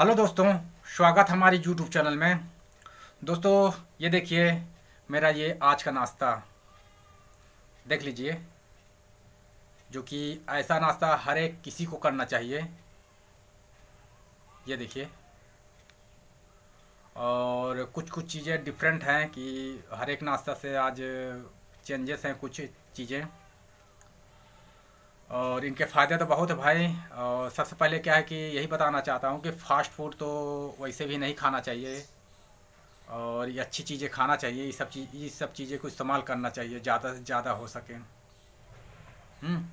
hello दोस्तों स्वागत हमारे यूट्यूब चैनल में दोस्तों ये देखिए मेरा ये आज का नाश्ता देख लीजिए जो कि ऐसा नाश्ता हर एक किसी को करना चाहिए ये देखिए और कुछ कुछ चीज़ें डिफरेंट हैं कि हर एक नाश्ता से आज चेंजेस हैं कुछ चीज़ें और इनके फ़ायदे तो बहुत है भाई और सबसे पहले क्या है कि यही बताना चाहता हूँ कि फ़ास्ट फूड तो वैसे भी नहीं खाना चाहिए और ये अच्छी चीज़ें खाना चाहिए ये सब चीज़ ये सब चीज़ें को इस्तेमाल करना चाहिए ज़्यादा से ज़्यादा हो सके हम्म,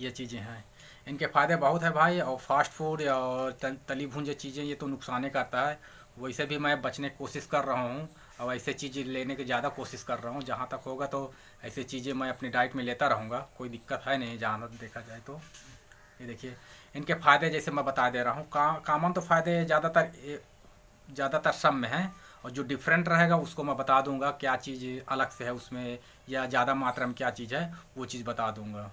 ये चीज़ें हैं इनके फ़ायदे बहुत है भाई और फास्ट फूड और तली भुंजे चीज़ें ये तो नुकसान करता है वैसे भी मैं बचने की कोशिश कर रहा हूँ और ऐसे चीज़ लेने की ज़्यादा कोशिश कर रहा हूँ जहाँ तक होगा तो ऐसे चीज़ें मैं अपनी डाइट में लेता रहूँगा कोई दिक्कत है नहीं जहाँ तक देखा जाए तो ये देखिए इनके फ़ायदे जैसे मैं बता दे रहा हूँ का, कामन तो फ़ायदे ज़्यादातर ज़्यादातर सब में हैं और जो डिफरेंट रहेगा उसको मैं बता दूंगा क्या चीज़ अलग से है उसमें या ज़्यादा मात्रा में क्या चीज़ है वो चीज़ बता दूँगा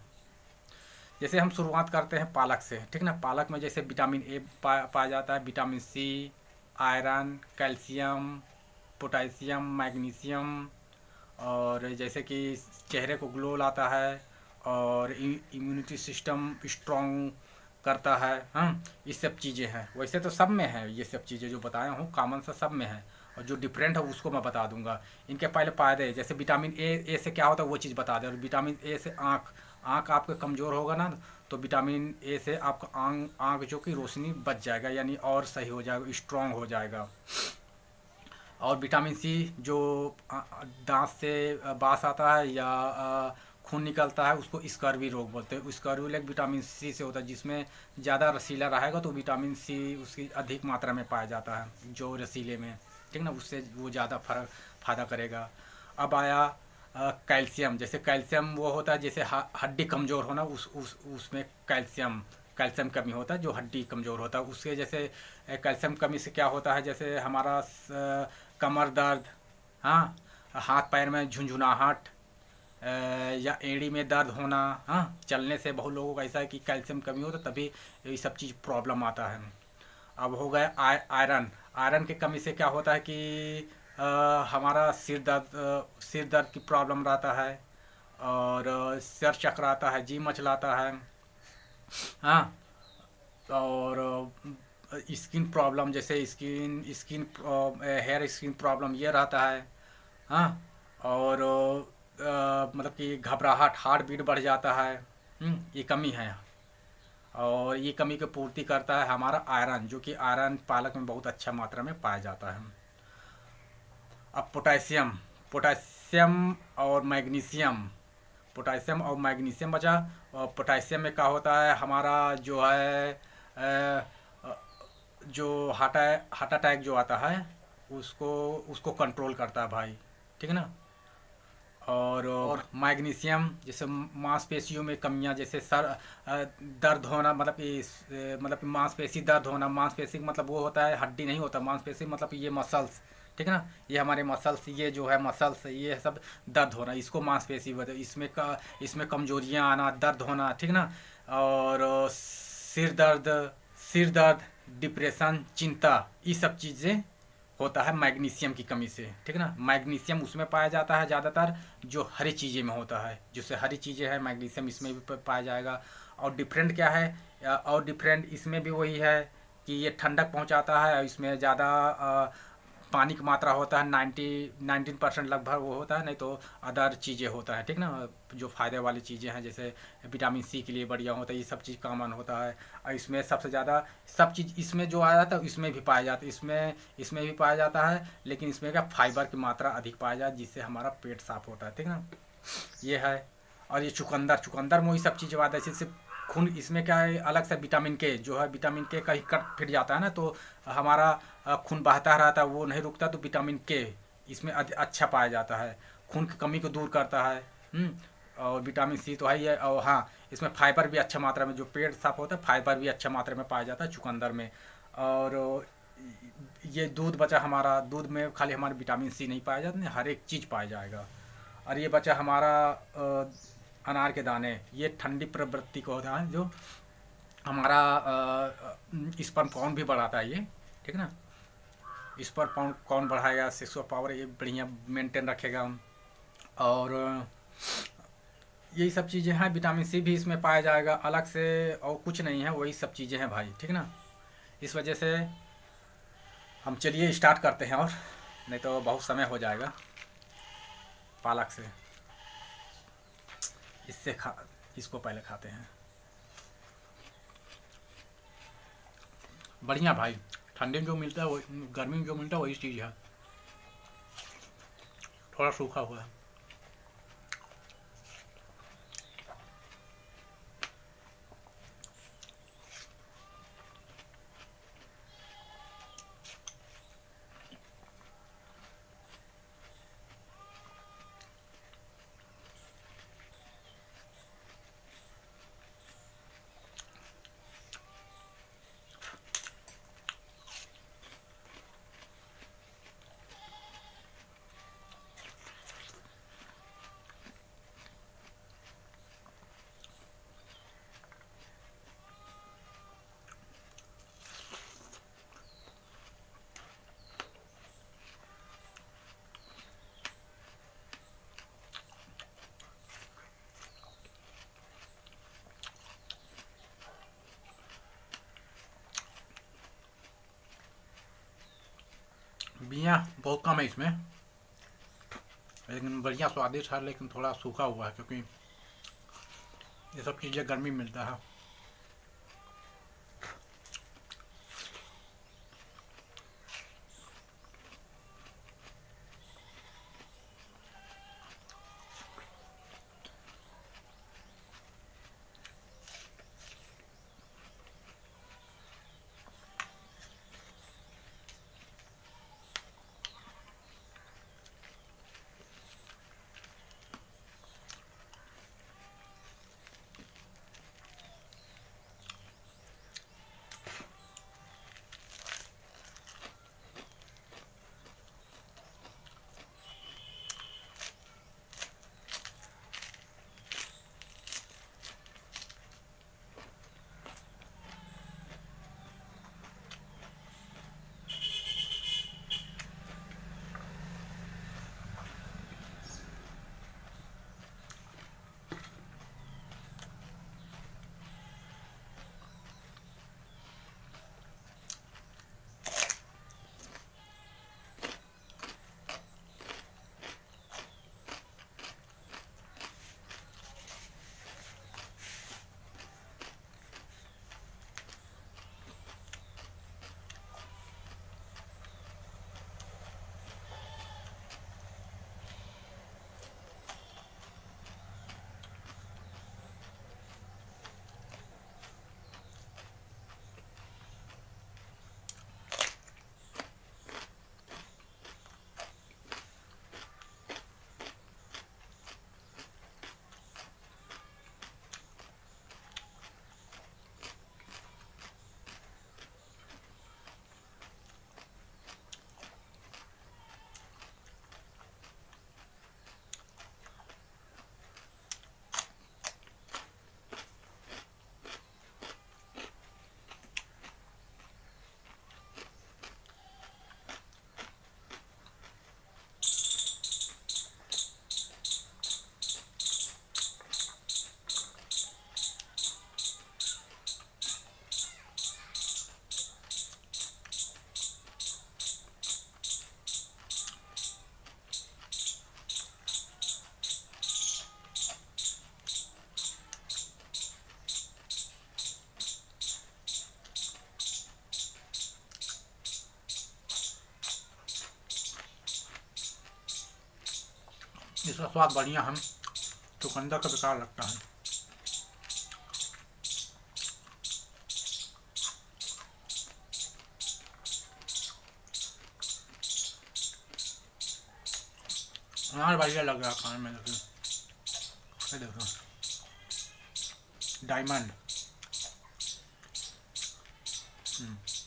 जैसे हम शुरुआत करते हैं पालक से ठीक ना पालक में जैसे विटामिन ए पाया पा जाता है vitamin C iron calcium potassium magnesium और जैसे कि चेहरे को ग्लो लाता है और इम्यूनिटी सिस्टम स्ट्रॉन्ग करता है हाँ ये सब चीज़ें हैं वैसे तो सब में है ये सब चीज़ें जो बताया हूँ कॉमन सा सब में है और जो डिफरेंट है उसको मैं बता दूंगा इनके पहले फ़ायदे जैसे विटामिन ए ए से क्या होता है वो चीज़ बता दें और विटामिन ए से आँख आँख आपका कमज़ोर होगा ना तो विटामिन ए से आपका आँख आँख जो कि रोशनी बच जाएगा यानी और सही हो जाएगा स्ट्रॉन्ग हो जाएगा और विटामिन सी जो दांत से बास आता है या खून निकलता है उसको स्कर्वी रोग बोलते हैं स्कर्वी लेग विटामिन सी से होता है जिसमें ज़्यादा रसीला रहेगा तो विटामिन सी उसकी अधिक मात्रा में पाया जाता है जो रसीले में ठीक ना उससे वो ज़्यादा फर्क फायदा करेगा अब आया कैल्शियम जैसे कैल्शियम वो होता है जैसे हड्डी कमज़ोर होना उस उस उसमें कैल्शियम कैल्शियम कमी होता है जो हड्डी कमज़ोर होता है उसके जैसे कैल्शियम कमी से क्या होता है जैसे हमारा कमर दर्द हाँ हाथ पैर में झुंझुनाहट या एड़ी में दर्द होना हाँ चलने से बहुत लोगों का ऐसा है कि कैल्शियम कमी हो तो तभी ये सब चीज़ प्रॉब्लम आता है अब हो गया आयरन आयरन की कमी से क्या होता है कि आ, हमारा सिर दर्द सिर दर्द की प्रॉब्लम रहता है और सर चकराता है जी मचलाता है हाँ और स्किन प्रॉब्लम जैसे skin skin hair skin problem ये रहता है हाँ और आ, मतलब कि घबराहट हार्ट बीट बढ़ जाता है हम्म, ये कमी है और ये कमी को पूर्ति करता है हमारा आयरन जो कि आयरन पालक में बहुत अच्छा मात्रा में पाया जाता है अब पोटेशियम पोटेशियम और मैग्नीशियम पोटेशियम और मैग्नीशियम बचा और पोटेशियम में क्या होता है हमारा जो है जो हार्ट हार्ट अटैक जो आता है उसको उसको कंट्रोल करता है भाई ठीक है ना और, और मैग्नीशियम जैसे मांसपेशियों में कमियां जैसे सर दर्द होना मतलब इस मतलब मांसपेशी दर्द होना मांसपेशी मतलब वो होता है हड्डी नहीं होता मांसपेशी मतलब ये मसल्स ठीक है ना ये हमारे मसल्स ये जो है मसल्स ये सब दर्द होना इसको मांसपेशी बता इसमें का इसमें कमजोरियाँ आना दर्द होना ठीक ना और सिर दर्द सिर दर्द डिप्रेशन चिंता ये सब चीज़ें होता है मैग्नीशियम की कमी से ठीक है ना मैग्नीशियम उसमें पाया जाता है ज़्यादातर जो हरी चीज़ें में होता है जिससे हरी चीज़ें हैं मैग्नीशियम इसमें भी पाया जाएगा और डिफरेंट क्या है और डिफरेंट इसमें भी वही है कि ये ठंडक पहुंचाता है इसमें ज़्यादा पानी की मात्रा होता है नाइन्टी नाइन्टीन परसेंट लगभग वो होता है नहीं तो अदर चीज़ें होता है ठीक ना जो फ़ायदे वाली चीज़ें हैं जैसे विटामिन सी के लिए बढ़िया होता है ये सब चीज़ कॉमन होता है और इसमें सबसे ज़्यादा सब चीज़ इसमें जो आ जाता है इसमें भी पाया जाता है इसमें इसमें भी पाया जाता है लेकिन इसमें क्या फाइबर की मात्रा अधिक पाया जाए जिससे हमारा पेट साफ होता है ठीक ना ये है और ये चुकंदर चुकंदर में वही सब चीज़ें आता है जैसे खून इसमें क्या है अलग से विटामिन के जो है विटामिन के कहीं कट फिट जाता है ना तो हमारा खून बहता रहता है वो नहीं रुकता तो विटामिन के इसमें अच्छा पाया जाता है खून की कमी को दूर करता है हम्म, और विटामिन सी तो है ही है और हाँ इसमें फाइबर भी अच्छा मात्रा में जो पेट साफ होता है फाइबर भी अच्छा मात्रा में पाया जाता है चुकंदर में और ये दूध बचा हमारा दूध में खाली हमारे विटामिन सी नहीं पाया जाता हर एक चीज़ पाया जाएगा और ये बचा हमारा अनार के दाने ये ठंडी प्रवृत्ति को होता है जो हमारा स्पर्म कौन भी बढ़ाता है ये ठीक है ना इस पर पाउंड कौन बढ़ाएगा सेक्सुअल पावर ये बढ़िया मेंटेन रखेगा और यही सब चीज़ें हैं विटामिन सी भी इसमें पाया जाएगा अलग से और कुछ नहीं है वही सब चीज़ें हैं भाई ठीक ना इस वजह से हम चलिए स्टार्ट करते हैं और नहीं तो बहुत समय हो जाएगा पालक से इससे खा इसको पहले खाते हैं बढ़िया भाई ठंडे में जो मिलता है वही गर्मी में जो मिलता है वही चीज़ है थोड़ा सूखा हुआ है पानियाँ बहुत कम है इसमें लेकिन बढ़िया स्वादिष्ट है लेकिन थोड़ा सूखा हुआ है क्योंकि ये सब चीज़ें गर्मी मिलता है इसका स्वाद बढ़िया है चुकंदर का बेकार लगता है अनार हाँ, बढ़िया लग रहा खाने में देखो देखो डायमंड हम्म